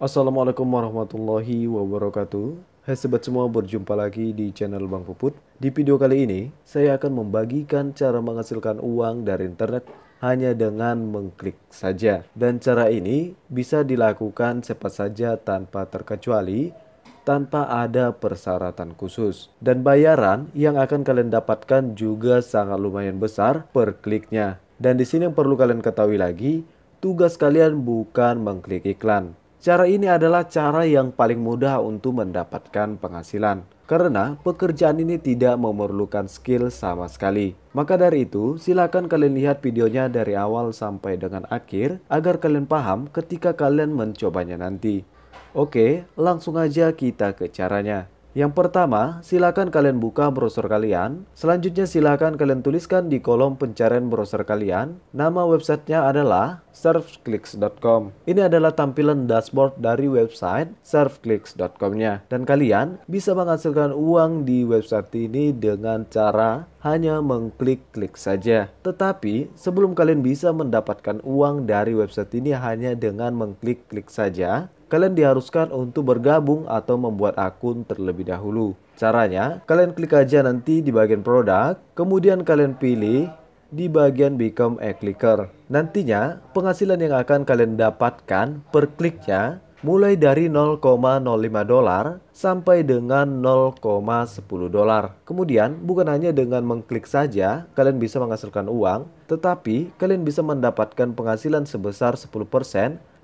Assalamualaikum warahmatullahi wabarakatuh. Hai sobat semua, berjumpa lagi di channel Bang Puput. Di video kali ini, saya akan membagikan cara menghasilkan uang dari internet hanya dengan mengklik saja. Dan cara ini bisa dilakukan cepat saja tanpa terkecuali tanpa ada persyaratan khusus. Dan bayaran yang akan kalian dapatkan juga sangat lumayan besar per kliknya. Dan di sini yang perlu kalian ketahui lagi, tugas kalian bukan mengklik iklan Cara ini adalah cara yang paling mudah untuk mendapatkan penghasilan karena pekerjaan ini tidak memerlukan skill sama sekali. Maka dari itu, silakan kalian lihat videonya dari awal sampai dengan akhir agar kalian paham ketika kalian mencobanya nanti. Oke, langsung aja kita ke caranya. Yang pertama, silakan kalian buka browser kalian. Selanjutnya silakan kalian tuliskan di kolom pencarian browser kalian. Nama websitenya adalah surfclicks.com. Ini adalah tampilan dashboard dari website surfclicks.com-nya. Dan kalian bisa menghasilkan uang di website ini dengan cara hanya mengklik-klik saja. Tetapi sebelum kalian bisa mendapatkan uang dari website ini hanya dengan mengklik-klik saja, kalian diharuskan untuk bergabung atau membuat akun terlebih dahulu. Caranya, kalian klik aja nanti di bagian produk, kemudian kalian pilih di bagian become a clicker. Nantinya, penghasilan yang akan kalian dapatkan per kliknya mulai dari 0,05 dolar sampai dengan 0,10 dolar. Kemudian, bukan hanya dengan mengklik saja kalian bisa menghasilkan uang, tetapi kalian bisa mendapatkan penghasilan sebesar 10%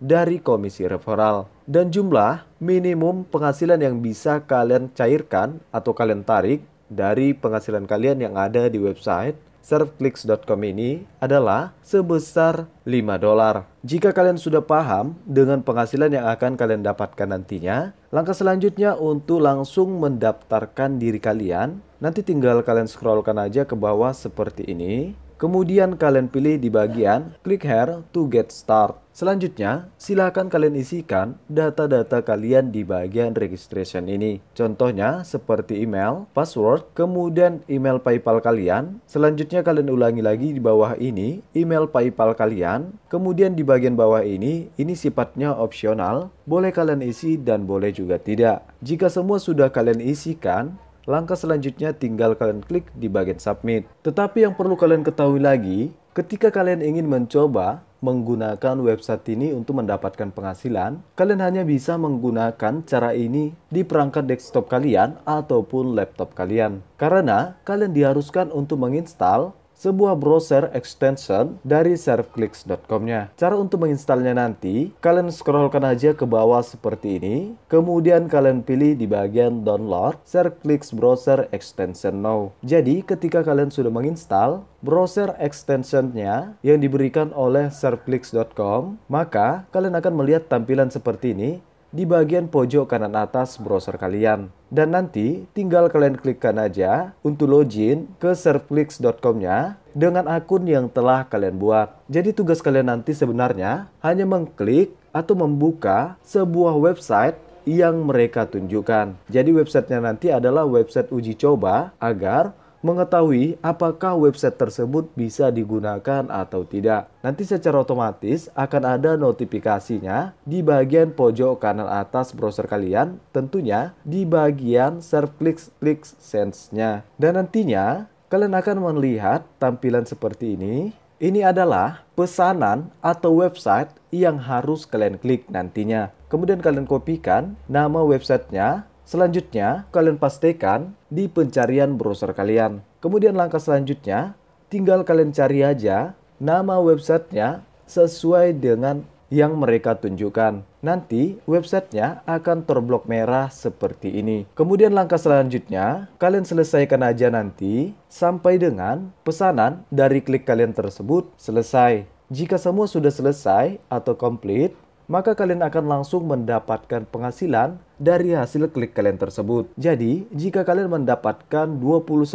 dari komisi referral dan jumlah minimum penghasilan yang bisa kalian cairkan atau kalian tarik dari penghasilan kalian yang ada di website servclicks.com ini adalah sebesar 5 dolar. Jika kalian sudah paham dengan penghasilan yang akan kalian dapatkan nantinya, langkah selanjutnya untuk langsung mendaftarkan diri kalian. Nanti tinggal kalian scrollkan aja ke bawah seperti ini. Kemudian kalian pilih di bagian klik here to get start. Selanjutnya, silakan kalian isikan data-data kalian di bagian registration ini. Contohnya seperti email, password, kemudian email PayPal kalian. Selanjutnya kalian ulangi lagi di bawah ini email PayPal kalian. Kemudian di bagian bawah ini, ini sifatnya opsional, boleh kalian isi dan boleh juga tidak. Jika semua sudah kalian isikan, Langkah selanjutnya tinggal kalian klik di bagian submit. Tetapi yang perlu kalian ketahui lagi, ketika kalian ingin mencoba menggunakan website ini untuk mendapatkan penghasilan, kalian hanya bisa menggunakan cara ini di perangkat desktop kalian ataupun laptop kalian. Karena kalian diharuskan untuk menginstal sebuah browser extension dari servclicks.com-nya. Cara untuk menginstalnya nanti, kalian scrollkan aja ke bawah seperti ini, kemudian kalian pilih di bagian download servclicks browser extension now. Jadi ketika kalian sudah menginstal browser extension-nya yang diberikan oleh servclicks.com, maka kalian akan melihat tampilan seperti ini di bagian pojok kanan atas browser kalian. Dan nanti tinggal kalian klikkan aja untuk login ke serflixcom nya dengan akun yang telah kalian buat. Jadi tugas kalian nanti sebenarnya hanya mengklik atau membuka sebuah website yang mereka tunjukkan. Jadi websitenya nanti adalah website uji coba agar mengetahui apakah website tersebut bisa digunakan atau tidak. Nanti secara otomatis akan ada notifikasinya di bagian pojok kanan atas browser kalian, tentunya di bagian serve clicks clicks sense-nya. Dan nantinya kalian akan melihat tampilan seperti ini. Ini adalah pesanan atau website yang harus kalian klik nantinya. Kemudian kalian kopikan nama websitenya Selanjutnya, kalian pastikan di pencarian browser kalian. Kemudian langkah selanjutnya, tinggal kalian cari aja nama websitenya sesuai dengan yang mereka tunjukkan. Nanti websitenya akan terblok merah seperti ini. Kemudian langkah selanjutnya, kalian selesaikan aja nanti sampai dengan pesanan dari klik kalian tersebut selesai. Jika semua sudah selesai atau komplit, maka kalian akan langsung mendapatkan penghasilan dari hasil klik kalian tersebut. Jadi, jika kalian mendapatkan 29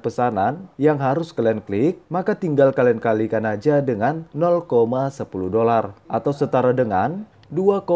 pesanan yang harus kalian klik, maka tinggal kalian kalikan aja dengan 0,10 dolar atau setara dengan 2,9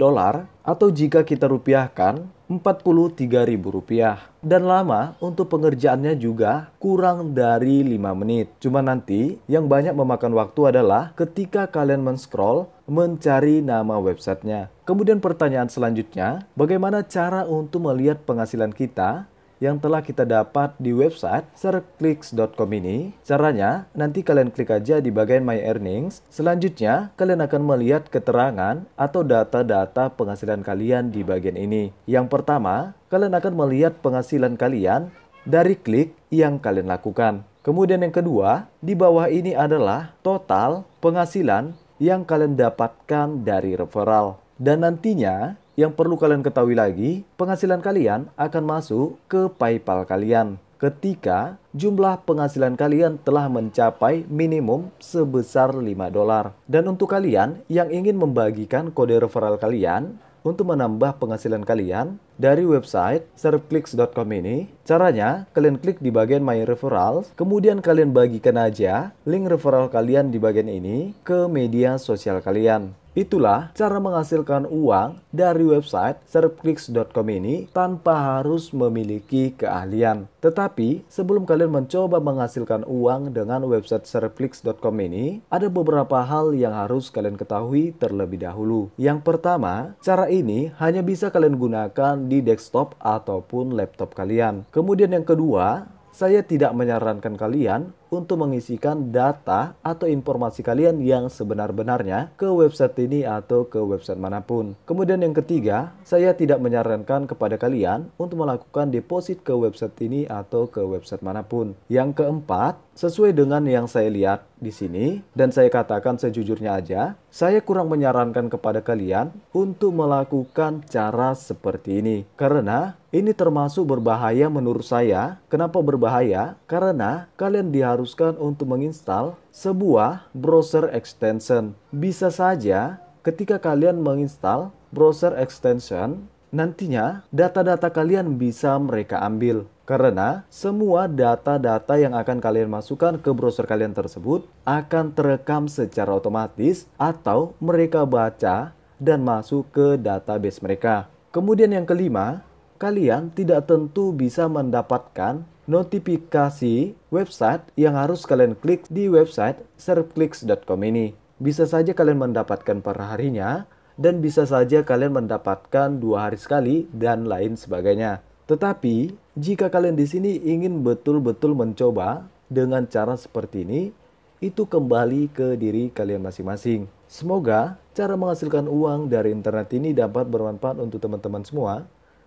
dolar atau jika kita rupiahkan Rp43.000 dan lama untuk pengerjaannya juga kurang dari 5 menit. Cuma nanti yang banyak memakan waktu adalah ketika kalian men-scroll mencari nama websitenya. Kemudian pertanyaan selanjutnya, bagaimana cara untuk melihat penghasilan kita yang telah kita dapat di website serclicks.com ini. Caranya, nanti kalian klik aja di bagian My Earnings. Selanjutnya, kalian akan melihat keterangan atau data-data penghasilan kalian di bagian ini. Yang pertama, kalian akan melihat penghasilan kalian dari klik yang kalian lakukan. Kemudian yang kedua, di bawah ini adalah total penghasilan yang kalian dapatkan dari referral. Dan nantinya yang perlu kalian ketahui lagi, penghasilan kalian akan masuk ke PayPal kalian ketika jumlah penghasilan kalian telah mencapai minimum sebesar 5 dolar. Dan untuk kalian yang ingin membagikan kode referral kalian untuk menambah penghasilan kalian dari website servclicks.com ini, caranya kalian klik di bagian My Referrals, kemudian kalian bagikan aja link referral kalian di bagian ini ke media sosial kalian. Itulah cara menghasilkan uang dari website serpclicks.com ini tanpa harus memiliki keahlian. Tetapi sebelum kalian mencoba menghasilkan uang dengan website serpclicks.com ini, ada beberapa hal yang harus kalian ketahui terlebih dahulu. Yang pertama, cara ini hanya bisa kalian gunakan di desktop ataupun laptop kalian. Kemudian yang kedua, saya tidak menyarankan kalian untuk mengisikan data atau informasi kalian yang sebenar-benarnya ke website ini atau ke website manapun. Kemudian yang ketiga, saya tidak menyarankan kepada kalian untuk melakukan deposit ke website ini atau ke website manapun. Yang keempat, Sesuai dengan yang saya lihat di sini, dan saya katakan sejujurnya aja, saya kurang menyarankan kepada kalian untuk melakukan cara seperti ini. Karena ini termasuk berbahaya menurut saya. Kenapa berbahaya? Karena kalian diharuskan untuk menginstal sebuah browser extension. Bisa saja ketika kalian menginstal browser extension, nantinya data-data kalian bisa mereka ambil. Karena semua data-data yang akan kalian masukkan ke browser kalian tersebut akan terekam secara otomatis atau mereka baca dan masuk ke database mereka. Kemudian yang kelima, kalian tidak tentu bisa mendapatkan notifikasi website yang harus kalian klik di website serpclicks.com ini. Bisa saja kalian mendapatkan per harinya dan bisa saja kalian mendapatkan dua hari sekali dan lain sebagainya. Tetapi jika kalian di sini ingin betul-betul mencoba dengan cara seperti ini, itu kembali ke diri kalian masing-masing. Semoga cara menghasilkan uang dari internet ini dapat bermanfaat untuk teman-teman semua.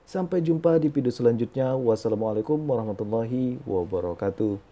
Sampai jumpa di video selanjutnya. Wassalamualaikum warahmatullahi wabarakatuh.